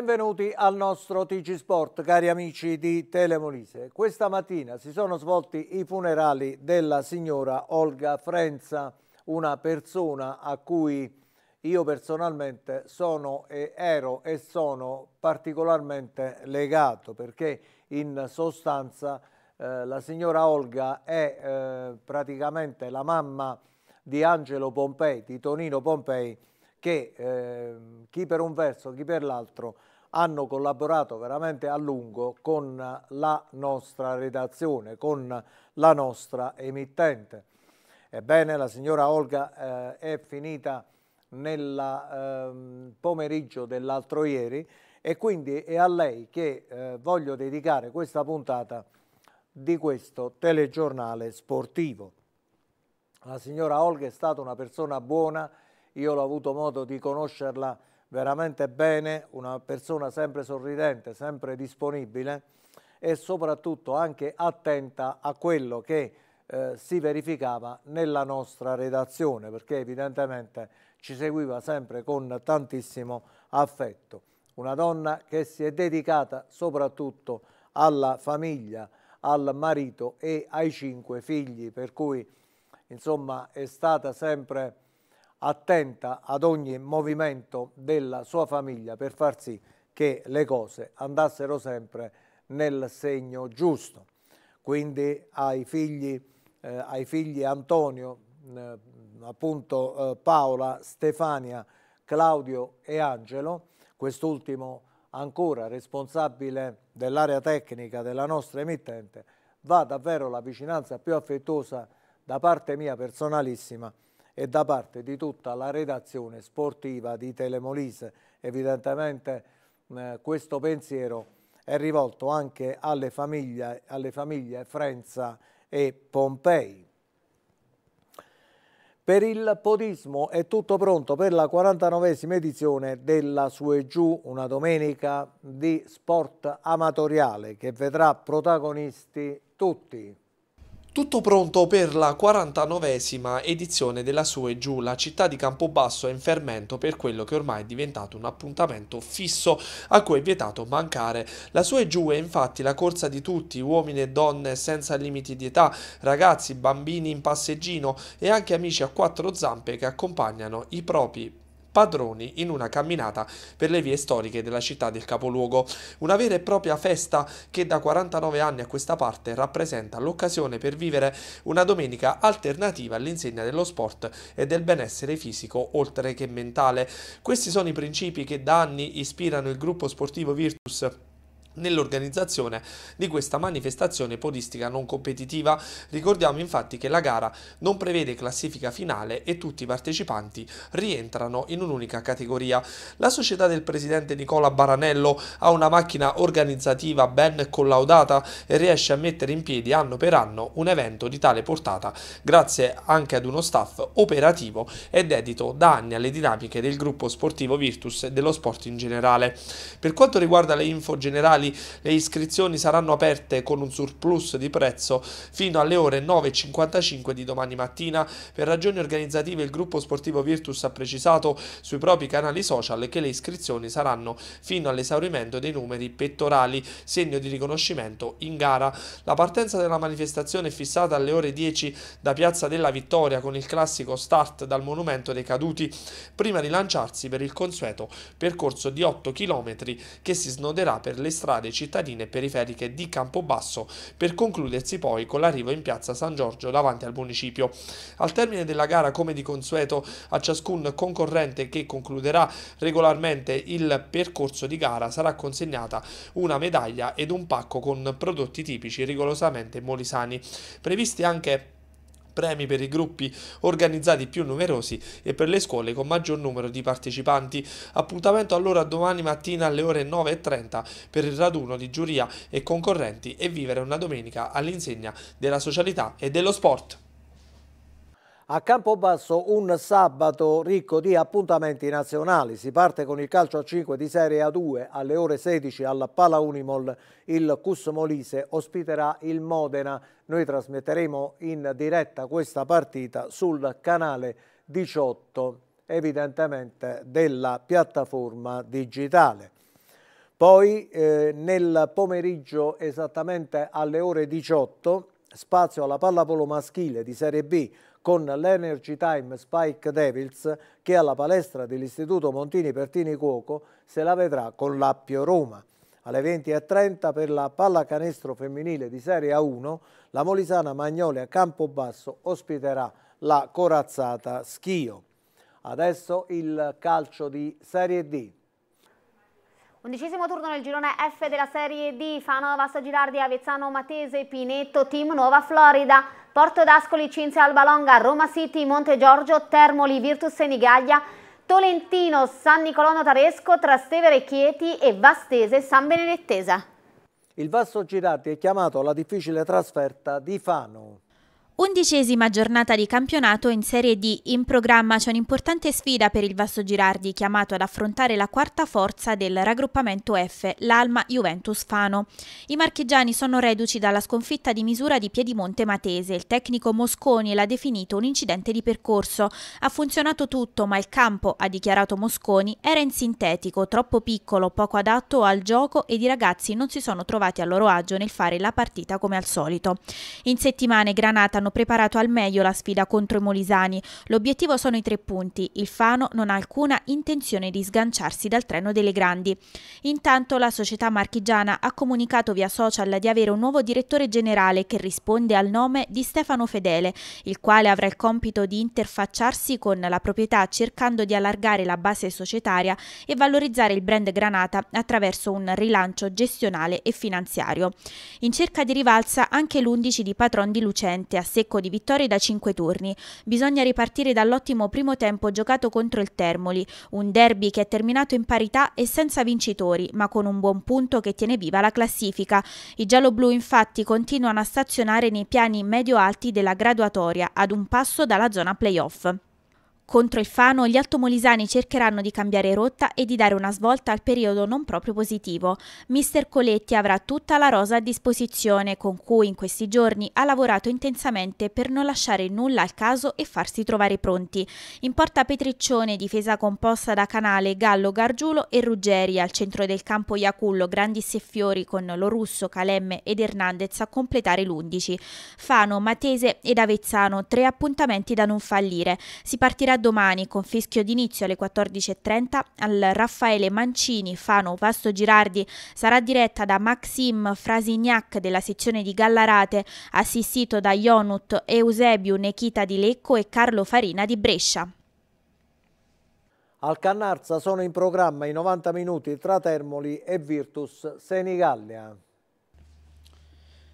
Benvenuti al nostro TG Sport, cari amici di Telemolise. Questa mattina si sono svolti i funerali della signora Olga Frenza, una persona a cui io personalmente sono e ero e sono particolarmente legato perché in sostanza eh, la signora Olga è eh, praticamente la mamma di Angelo Pompei, di Tonino Pompei, che eh, chi per un verso, chi per l'altro hanno collaborato veramente a lungo con la nostra redazione, con la nostra emittente. Ebbene, la signora Olga eh, è finita nel eh, pomeriggio dell'altro ieri e quindi è a lei che eh, voglio dedicare questa puntata di questo telegiornale sportivo. La signora Olga è stata una persona buona, io l'ho avuto modo di conoscerla veramente bene, una persona sempre sorridente, sempre disponibile e soprattutto anche attenta a quello che eh, si verificava nella nostra redazione, perché evidentemente ci seguiva sempre con tantissimo affetto. Una donna che si è dedicata soprattutto alla famiglia, al marito e ai cinque figli, per cui insomma è stata sempre attenta ad ogni movimento della sua famiglia per far sì che le cose andassero sempre nel segno giusto. Quindi ai figli, eh, ai figli Antonio, eh, appunto eh, Paola, Stefania, Claudio e Angelo, quest'ultimo ancora responsabile dell'area tecnica della nostra emittente, va davvero la vicinanza più affettuosa da parte mia personalissima e da parte di tutta la redazione sportiva di Telemolise. Evidentemente eh, questo pensiero è rivolto anche alle famiglie, alle famiglie Frenza e Pompei. Per il podismo è tutto pronto per la 49esima edizione della Sue Giù, una domenica di sport amatoriale che vedrà protagonisti tutti. Tutto pronto per la 49esima edizione della Sue Giù, la città di Campobasso è in fermento per quello che ormai è diventato un appuntamento fisso a cui è vietato mancare. La Sue Giù è infatti la corsa di tutti, uomini e donne senza limiti di età, ragazzi, bambini in passeggino e anche amici a quattro zampe che accompagnano i propri padroni in una camminata per le vie storiche della città del capoluogo, una vera e propria festa che da 49 anni a questa parte rappresenta l'occasione per vivere una domenica alternativa all'insegna dello sport e del benessere fisico oltre che mentale. Questi sono i principi che da anni ispirano il gruppo sportivo Virtus nell'organizzazione di questa manifestazione podistica non competitiva. Ricordiamo infatti che la gara non prevede classifica finale e tutti i partecipanti rientrano in un'unica categoria. La società del presidente Nicola Baranello ha una macchina organizzativa ben collaudata e riesce a mettere in piedi anno per anno un evento di tale portata grazie anche ad uno staff operativo e edito da anni alle dinamiche del gruppo sportivo Virtus e dello sport in generale. Per quanto riguarda le info generali locali. Le iscrizioni saranno aperte con un surplus di prezzo fino alle ore 9.55 di domani mattina. Per ragioni organizzative il gruppo sportivo Virtus ha precisato sui propri canali social che le iscrizioni saranno fino all'esaurimento dei numeri pettorali, segno di riconoscimento in gara. La partenza della manifestazione è fissata alle ore 10 da Piazza della Vittoria con il classico start dal Monumento dei Caduti, prima di lanciarsi per il consueto percorso di 8 km che si snoderà per le strade strade cittadine periferiche di Campobasso per concludersi poi con l'arrivo in piazza San Giorgio davanti al municipio. Al termine della gara, come di consueto, a ciascun concorrente che concluderà regolarmente il percorso di gara sarà consegnata una medaglia ed un pacco con prodotti tipici rigorosamente molisani. Previsti anche premi per i gruppi organizzati più numerosi e per le scuole con maggior numero di partecipanti. Appuntamento allora domani mattina alle ore 9.30 per il raduno di giuria e concorrenti e vivere una domenica all'insegna della socialità e dello sport a Campobasso un sabato ricco di appuntamenti nazionali. Si parte con il calcio a 5 di Serie A2 alle ore 16 alla Pala Unimol. Il Cus Molise ospiterà il Modena. Noi trasmetteremo in diretta questa partita sul canale 18 evidentemente della piattaforma digitale. Poi eh, nel pomeriggio esattamente alle ore 18 spazio alla pallavolo maschile di Serie B con l'Energy Time Spike Devils che alla palestra dell'Istituto Montini Pertini Cuoco se la vedrà con l'Appio Roma. Alle 20.30 per la pallacanestro femminile di Serie A1 la Molisana Magnolia Campobasso ospiterà la corazzata Schio. Adesso il calcio di Serie D. Undicesimo turno nel girone F della Serie D, Fanova, Girardi, Avezzano, Matese, Pinetto, Team Nuova Florida, Porto d'Ascoli, Cinzia, Albalonga, Roma City, Monte Giorgio, Termoli, Virtus Senigallia, Tolentino, San Nicolò Notaresco, Trastevere Chieti e Vastese San Benedettese. Il Vasto Girardi è chiamato alla difficile trasferta di Fano. Undicesima giornata di campionato in Serie D. In programma c'è un'importante sfida per il Vasto Girardi, chiamato ad affrontare la quarta forza del raggruppamento F, l'Alma Juventus Fano. I marchigiani sono reduci dalla sconfitta di misura di Piedimonte Matese. Il tecnico Mosconi l'ha definito un incidente di percorso. Ha funzionato tutto, ma il campo, ha dichiarato Mosconi, era in sintetico, troppo piccolo, poco adatto al gioco ed i ragazzi non si sono trovati a loro agio nel fare la partita come al solito. In settimane Granata non hanno preparato al meglio la sfida contro i molisani. L'obiettivo sono i tre punti. Il Fano non ha alcuna intenzione di sganciarsi dal treno delle grandi. Intanto la società marchigiana ha comunicato via social di avere un nuovo direttore generale che risponde al nome di Stefano Fedele, il quale avrà il compito di interfacciarsi con la proprietà cercando di allargare la base societaria e valorizzare il brand Granata attraverso un rilancio gestionale e finanziario. In cerca di rivalsa anche l'11 di Patron di Lucente, a secco di vittorie da 5 turni. Bisogna ripartire dall'ottimo primo tempo giocato contro il Termoli, un derby che è terminato in parità e senza vincitori, ma con un buon punto che tiene viva la classifica. I gialloblu infatti continuano a stazionare nei piani medio-alti della graduatoria, ad un passo dalla zona playoff. Contro il Fano, gli altomolisani cercheranno di cambiare rotta e di dare una svolta al periodo non proprio positivo. Mister Coletti avrà tutta la rosa a disposizione, con cui in questi giorni ha lavorato intensamente per non lasciare nulla al caso e farsi trovare pronti. In porta Petriccione, difesa composta da Canale, Gallo, Gargiulo e Ruggeri, al centro del campo Iacullo, Grandi e Fiori con Lorusso, Calemme ed Hernandez a completare l'11. Fano, Matese ed Avezzano, tre appuntamenti da non fallire. Si partirà domani con fischio d'inizio alle 14.30 al Raffaele Mancini Fano Vasto Girardi sarà diretta da Maxim Frasignac della sezione di Gallarate, assistito da Ionut Eusebio Nechita di Lecco e Carlo Farina di Brescia. Al Cannarza sono in programma i 90 minuti tra Termoli e Virtus Senigallia.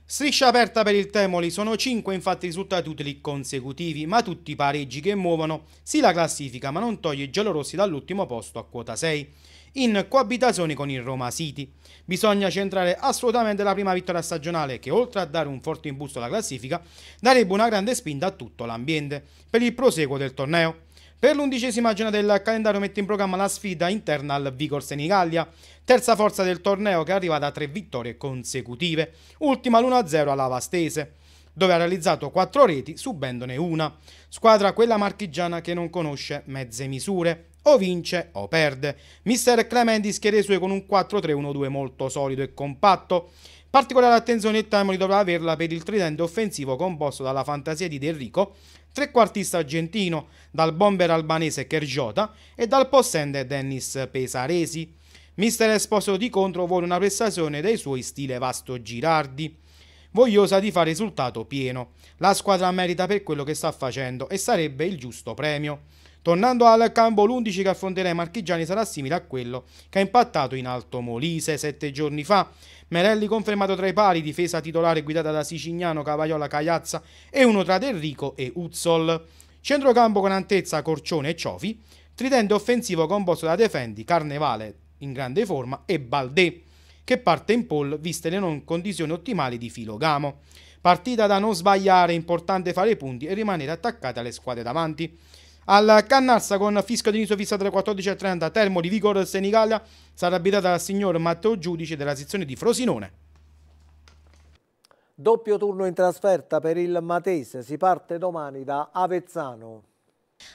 Striscia aperta per il Temoli, sono 5 infatti risultati utili consecutivi, ma tutti i pareggi che muovono sì la classifica, ma non toglie i giallorossi dall'ultimo posto a quota 6, in coabitazione con il Roma City. Bisogna centrare assolutamente la prima vittoria stagionale che oltre a dare un forte imbusto alla classifica, darebbe una grande spinta a tutto l'ambiente per il proseguo del torneo. Per l'undicesima giornata del calendario mette in programma la sfida interna al Vigor Senigallia, terza forza del torneo che è arrivata a tre vittorie consecutive, ultima l'1-0 alla Vastese, dove ha realizzato quattro reti subendone una, squadra quella marchigiana che non conosce mezze misure, o vince o perde. Mister Clementi schiera sue con un 4-3-1-2 molto solido e compatto. Particolare attenzione il Timoli dovrà averla per il tridente offensivo composto dalla fantasia di De Enrico, trequartista argentino, dal bomber albanese Kerjota e dal possente Dennis Pesaresi. Mister Esposito di contro vuole una prestazione dei suoi stile Vasto Girardi, vogliosa di fare risultato pieno. La squadra merita per quello che sta facendo e sarebbe il giusto premio. Tornando al campo, l'11 che affronterà i marchigiani sarà simile a quello che ha impattato in Alto Molise sette giorni fa. Merelli confermato tra i pali, difesa titolare guidata da Sicignano, Cavaiola, Cagliazza e uno tra Delrico e Uzzol. Centrocampo con Antezza, Corcione e Ciofi. Tridente offensivo composto da Defendi, Carnevale in grande forma e Baldè che parte in pole viste le non condizioni ottimali di Filogamo. Partita da non sbagliare, importante fare i punti e rimanere attaccate alle squadre davanti. Al Cannarsa con fisco di inizio fissato alle 14.30 Termoli Vigor Senigallia sarà abitata dal signor Matteo Giudice della sezione di Frosinone. Doppio turno in trasferta per il Matese, si parte domani da Avezzano.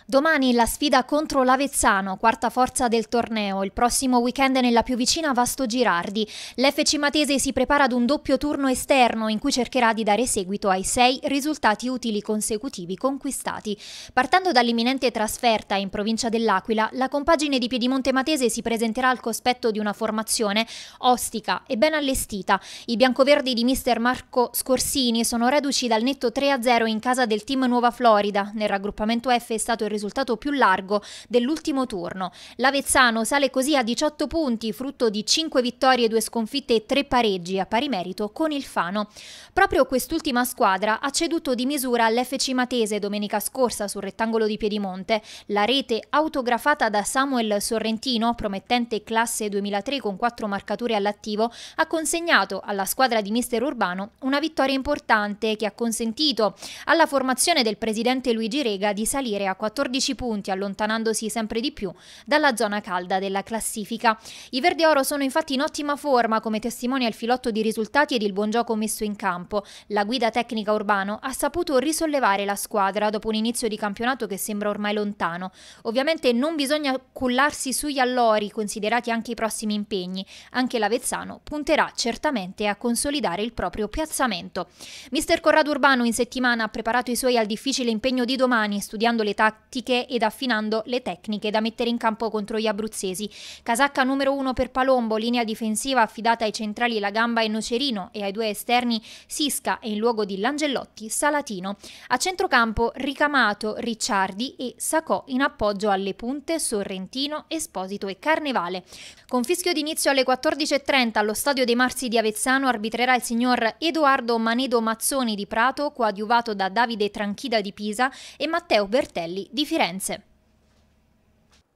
Domani la sfida contro l'Avezzano, quarta forza del torneo, il prossimo weekend nella più vicina Vasto Girardi. L'FC Matese si prepara ad un doppio turno esterno in cui cercherà di dare seguito ai sei risultati utili consecutivi conquistati. Partendo dall'imminente trasferta in provincia dell'Aquila, la compagine di Piedimonte Matese si presenterà al cospetto di una formazione ostica e ben allestita. I biancoverdi di mister Marco Scorsini sono reduci dal netto 3-0 in casa del team Nuova Florida nel raggruppamento F stato il risultato più largo dell'ultimo turno. L'Avezzano sale così a 18 punti, frutto di 5 vittorie, 2 sconfitte e 3 pareggi a pari merito con il Fano. Proprio quest'ultima squadra ha ceduto di misura all'FC Matese domenica scorsa sul rettangolo di Piedimonte. La rete autografata da Samuel Sorrentino, promettente classe 2003 con 4 marcature all'attivo, ha consegnato alla squadra di mister Urbano una vittoria importante che ha consentito alla formazione del presidente Luigi Rega di salire a 14 punti, allontanandosi sempre di più dalla zona calda della classifica. I Verde Oro sono infatti in ottima forma, come testimonia il filotto di risultati ed il buon gioco messo in campo. La guida tecnica Urbano ha saputo risollevare la squadra dopo un inizio di campionato che sembra ormai lontano. Ovviamente non bisogna cullarsi sugli allori, considerati anche i prossimi impegni. Anche l'Avezzano punterà certamente a consolidare il proprio piazzamento. Mister Corrado Urbano in settimana ha preparato i suoi al difficile impegno di domani, studiando le tattiche tattiche ed affinando le tecniche da mettere in campo contro gli abruzzesi. Casacca numero uno per Palombo, linea difensiva affidata ai centrali La Gamba e Nocerino e ai due esterni Sisca e in luogo di Langellotti Salatino. A centrocampo Ricamato, Ricciardi e Sacò in appoggio alle punte Sorrentino, Esposito e Carnevale. Con fischio d'inizio alle 14.30 allo Stadio dei Marsi di Avezzano arbitrerà il signor Edoardo Manedo Mazzoni di Prato, coadiuvato da Davide Tranchida di Pisa e Matteo Bertelli Martelli di Firenze.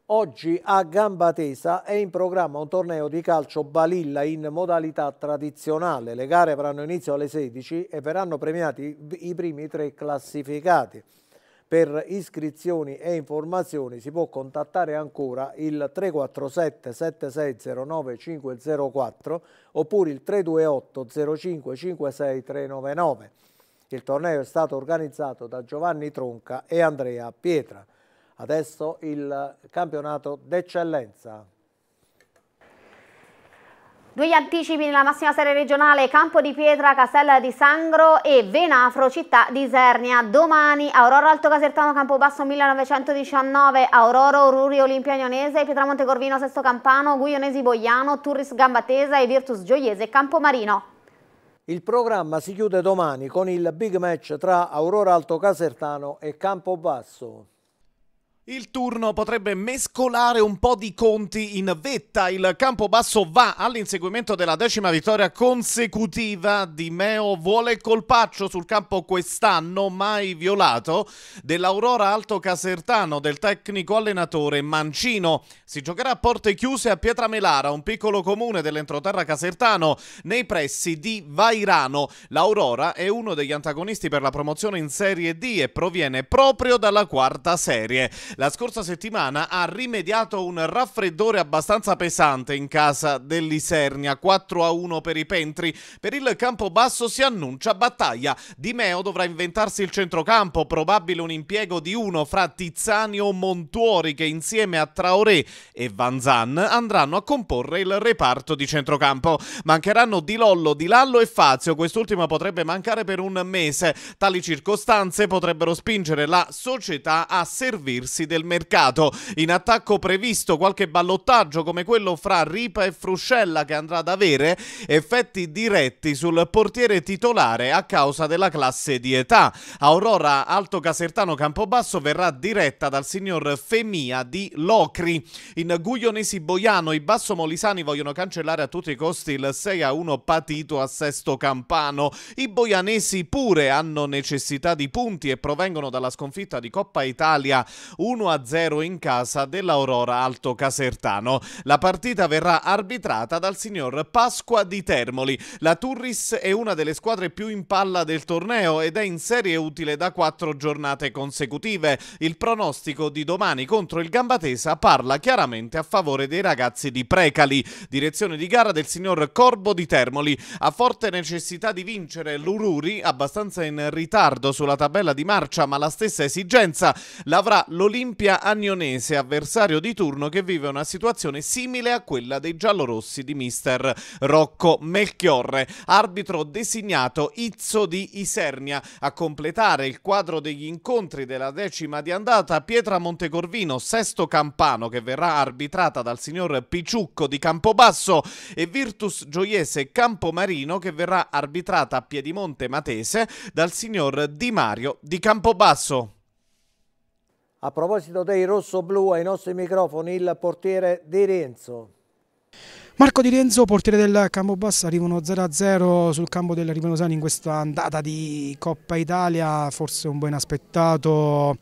Oggi a Gambatesa è in programma un torneo di calcio balilla in modalità tradizionale. Le gare avranno inizio alle 16 e verranno premiati i primi tre classificati. Per iscrizioni e informazioni si può contattare ancora il 347 7609 504 oppure il 328 05 56 399. Il torneo è stato organizzato da Giovanni Tronca e Andrea Pietra. Adesso il campionato d'eccellenza. Due anticipi nella massima serie regionale, Campo di Pietra, Castella di Sangro e Venafro, città di Isernia. Domani Aurora Alto Casertano, Campobasso 1919, Aurora Ruri Olimpia Ionese, Pietramonte Corvino Sesto Campano, Guionesi Boiano, Turris Gambatesa e Virtus Gioiese Campomarino. Il programma si chiude domani con il big match tra Aurora Alto Casertano e Campobasso. Il turno potrebbe mescolare un po' di conti in vetta. Il Campobasso va all'inseguimento della decima vittoria consecutiva. Di Meo vuole colpaccio sul campo quest'anno, mai violato, dell'Aurora Alto Casertano, del tecnico allenatore Mancino. Si giocherà a porte chiuse a Pietramelara, un piccolo comune dell'entroterra casertano, nei pressi di Vairano. L'Aurora è uno degli antagonisti per la promozione in Serie D e proviene proprio dalla quarta serie la scorsa settimana ha rimediato un raffreddore abbastanza pesante in casa dell'Isernia, 4 a 1 per i Pentri. Per il campo basso si annuncia battaglia. Di Meo dovrà inventarsi il centrocampo, probabile un impiego di uno fra Tizzani o Montuori che insieme a Traoré e Van Zan andranno a comporre il reparto di centrocampo. Mancheranno Di Lollo, Di Lallo e Fazio, quest'ultima potrebbe mancare per un mese. Tali circostanze potrebbero spingere la società a servirsi prezzi del mercato. In attacco previsto qualche ballottaggio come quello fra Ripa e Fruscella che andrà ad avere effetti diretti sul portiere titolare a causa della classe di età. Aurora Alto Casertano Campobasso verrà diretta dal signor Femia di Locri. In Guglionesi Boiano i Basso Molisani vogliono cancellare a tutti i costi il 6 a 1 patito a Sesto Campano. I boianesi pure hanno necessità di punti e provengono dalla sconfitta di Coppa Italia 1 1-0 in casa dell'Aurora Alto Casertano. La partita verrà arbitrata dal signor Pasqua di Termoli. La Turris è una delle squadre più in palla del torneo ed è in serie utile da quattro giornate consecutive. Il pronostico di domani contro il Gambatesa parla chiaramente a favore dei ragazzi di Precali. Direzione di gara del signor Corbo di Termoli. A forte necessità di vincere l'Ururi, abbastanza in ritardo sulla tabella di marcia, ma la stessa esigenza l'avrà l'Olimpia Olimpia Agnonese, avversario di turno che vive una situazione simile a quella dei giallorossi di mister Rocco Melchiorre, arbitro designato Izzo di Isernia. A completare il quadro degli incontri della decima di andata, Pietra Montecorvino, sesto campano che verrà arbitrata dal signor Picciucco di Campobasso e Virtus Gioiese Campomarino che verrà arbitrata a Piedimonte Matese dal signor Di Mario di Campobasso. A proposito dei rosso-blu, ai nostri microfoni il portiere Di Renzo. Marco Di Renzo, portiere del campo Campobasso, arrivano 0-0 sul campo del Rivenosani in questa andata di Coppa Italia, forse un po' inaspettato,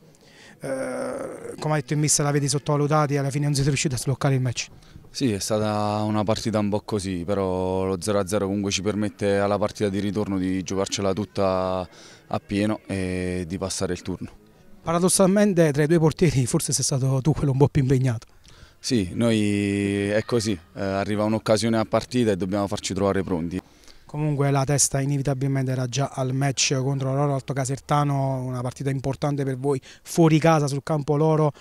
eh, come ha detto in missa l'avete sottovalutati, alla fine non siete riusciti a sbloccare il match. Sì, è stata una partita un po' così, però lo 0-0 comunque ci permette alla partita di ritorno di giocarcela tutta a pieno e di passare il turno. Paradossalmente tra i due portieri forse sei stato tu quello un po' più impegnato. Sì, noi è così, eh, arriva un'occasione a partita e dobbiamo farci trovare pronti. Comunque la testa inevitabilmente era già al match contro l'Oro Alto Casertano, una partita importante per voi fuori casa sul campo loro,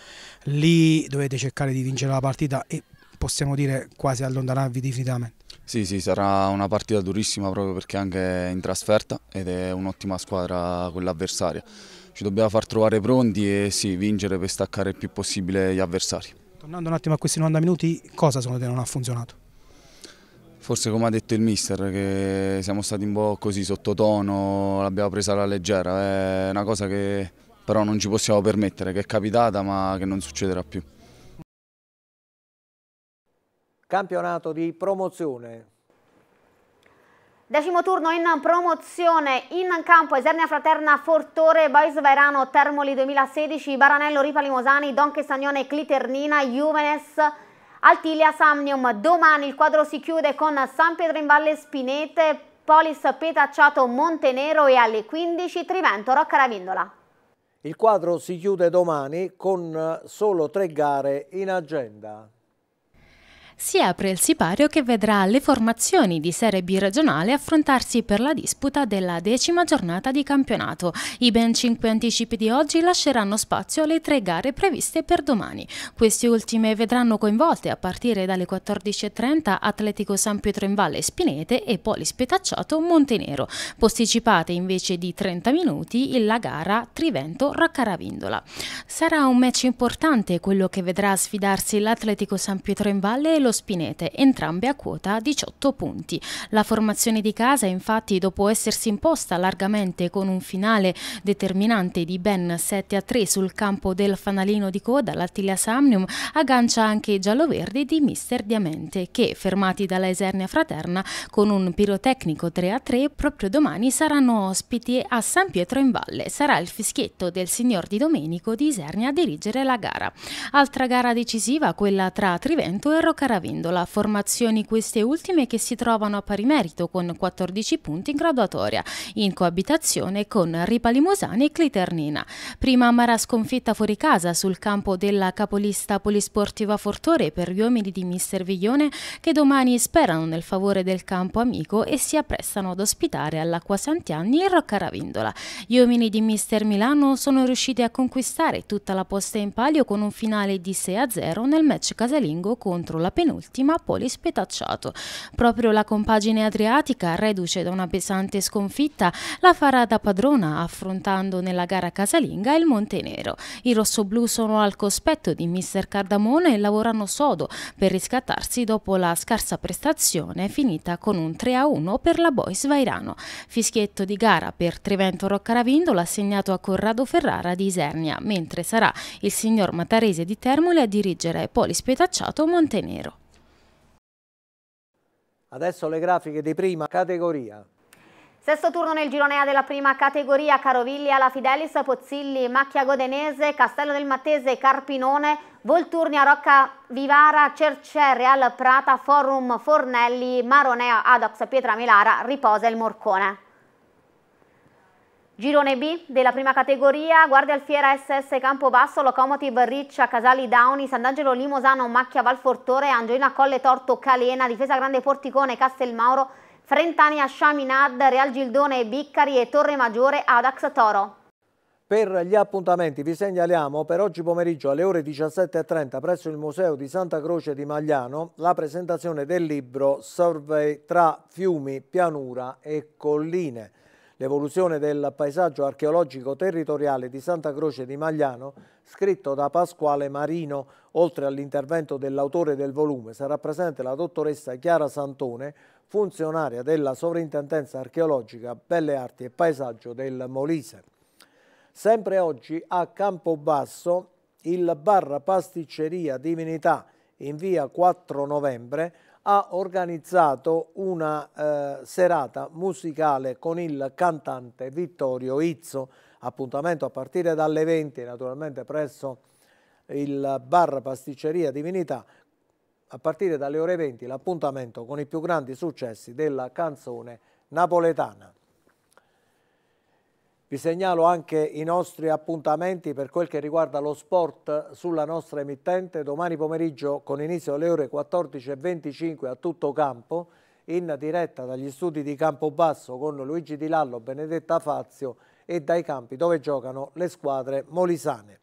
lì dovete cercare di vincere la partita e possiamo dire quasi allontanarvi definitivamente. Sì, sì, sarà una partita durissima proprio perché anche in trasferta ed è un'ottima squadra quell'avversaria ci dobbiamo far trovare pronti e sì, vincere per staccare il più possibile gli avversari. Tornando un attimo a questi 90 minuti, cosa secondo te non ha funzionato? Forse come ha detto il mister, che siamo stati un po' così sottotono, l'abbiamo presa alla leggera, è una cosa che però non ci possiamo permettere, che è capitata ma che non succederà più. Campionato di promozione Decimo turno in promozione, in campo Esernia Fraterna, Fortore, Bois Vairano, Termoli 2016, Baranello, Ripa Limosani, Don Chestagnone, Cliternina, Juvenes, Altilia, Samnium. Domani il quadro si chiude con San Pietro in Valle, Spinete, Polis, Petacciato, Montenero e alle 15 Trivento, Rocca Ravindola. Il quadro si chiude domani con solo tre gare in agenda. Si apre il sipario che vedrà le formazioni di Serie B regionale affrontarsi per la disputa della decima giornata di campionato. I ben cinque anticipi di oggi lasceranno spazio alle tre gare previste per domani. Queste ultime vedranno coinvolte a partire dalle 14.30 Atletico San Pietro in Valle Spinete e Polispetacciato Montenero. Posticipate invece di 30 minuti la gara Trivento Raccaravindola. Sarà un match importante quello che vedrà sfidarsi l'Atletico San Pietro in Valle e lo lo Spinete, entrambe a quota 18 punti. La formazione di casa, infatti, dopo essersi imposta largamente con un finale determinante di ben 7 a 3 sul campo del fanalino di coda, l'Attilia Samnium aggancia anche i giallo-verdi di Mister Diamante, che, fermati dalla Esernia Fraterna, con un pirotecnico 3 a 3, proprio domani saranno ospiti a San Pietro in Valle. Sarà il fischietto del signor Di Domenico di Isernia a dirigere la gara. Altra gara decisiva, quella tra Trivento e Roccaravelli Scavindola, formazioni queste ultime che si trovano a pari merito con 14 punti in graduatoria, in coabitazione con Ripa Limosani e Cliternina. Prima amara sconfitta fuori casa sul campo della capolista polisportiva Fortore per gli uomini di Mister Viglione che domani sperano nel favore del campo amico e si apprestano ad ospitare all'Acqua Santianni il Roccaravindola. Gli uomini di Mister Milano sono riusciti a conquistare tutta la posta in palio con un finale di 6-0 nel match casalingo contro la penultima penultima Poli spetacciato. Proprio la compagine adriatica, reduce da una pesante sconfitta, la farà da padrona affrontando nella gara casalinga il Montenero. I rossoblù sono al cospetto di Mr. Cardamone e lavorano sodo per riscattarsi dopo la scarsa prestazione finita con un 3-1 per la Boys Vairano. Fischietto di gara per Trevento Roccaravindola assegnato a Corrado Ferrara di Isernia, mentre sarà il signor Matarese di Termoli a dirigere Poli Spetacciato Montenero. Adesso le grafiche di prima categoria. Sesto turno nel girone A della prima categoria, Carovilli, La Fidelis, Pozzilli, Macchia Godenese, Castello del Mattese, Carpinone, Volturnia, Rocca Vivara, Cerce, Real Prata, Forum, Fornelli, Maronea, Adox, Pietra Milara, Riposa e il Morcone. Girone B della prima categoria, Guardia Alfiera SS Campobasso, Locomotive Riccia, Casali Downi, Sant'Angelo Limosano, Macchia Valfortore, Angelina Colle Torto Calena, Difesa Grande Porticone, Castelmauro, Frentania Sciaminad, Real Gildone Biccari e Torre Maggiore Adax Toro. Per gli appuntamenti vi segnaliamo per oggi pomeriggio alle ore 17.30 presso il Museo di Santa Croce di Magliano la presentazione del libro Survey tra fiumi, pianura e colline L'evoluzione del paesaggio archeologico territoriale di Santa Croce di Magliano, scritto da Pasquale Marino, oltre all'intervento dell'autore del volume, sarà presente la dottoressa Chiara Santone, funzionaria della Sovrintendenza Archeologica, Belle Arti e Paesaggio del Molise. Sempre oggi a Campobasso il bar Pasticceria Divinità in via 4 novembre ha organizzato una eh, serata musicale con il cantante Vittorio Izzo, appuntamento a partire dalle 20 naturalmente presso il bar pasticceria Divinità, a partire dalle ore 20 l'appuntamento con i più grandi successi della canzone napoletana. Vi segnalo anche i nostri appuntamenti per quel che riguarda lo sport sulla nostra emittente. Domani pomeriggio con inizio alle ore 14.25 a tutto campo in diretta dagli studi di Campobasso con Luigi Di Lallo, Benedetta Fazio e dai campi dove giocano le squadre molisane.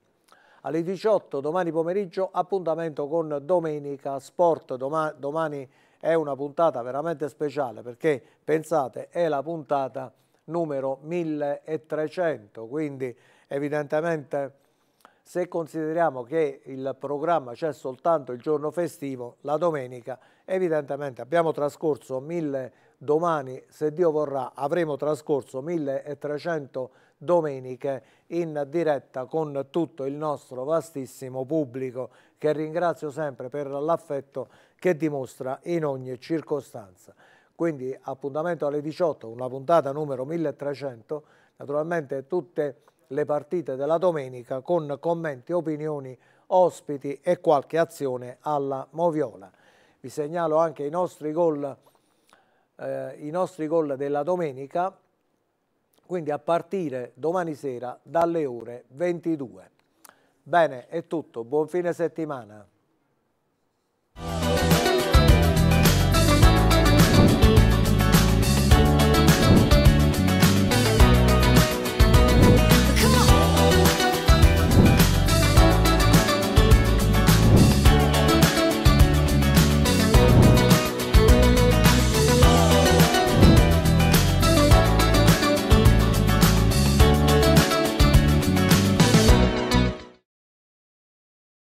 Alle 18 domani pomeriggio appuntamento con Domenica Sport. domani è una puntata veramente speciale perché pensate è la puntata numero 1300, quindi evidentemente se consideriamo che il programma c'è soltanto il giorno festivo, la domenica, evidentemente abbiamo trascorso mille domani, se Dio vorrà, avremo trascorso 1300 domeniche in diretta con tutto il nostro vastissimo pubblico che ringrazio sempre per l'affetto che dimostra in ogni circostanza. Quindi appuntamento alle 18, una puntata numero 1300, naturalmente tutte le partite della domenica con commenti, opinioni, ospiti e qualche azione alla Moviola. Vi segnalo anche i nostri gol, eh, i nostri gol della domenica, quindi a partire domani sera dalle ore 22. Bene, è tutto, buon fine settimana.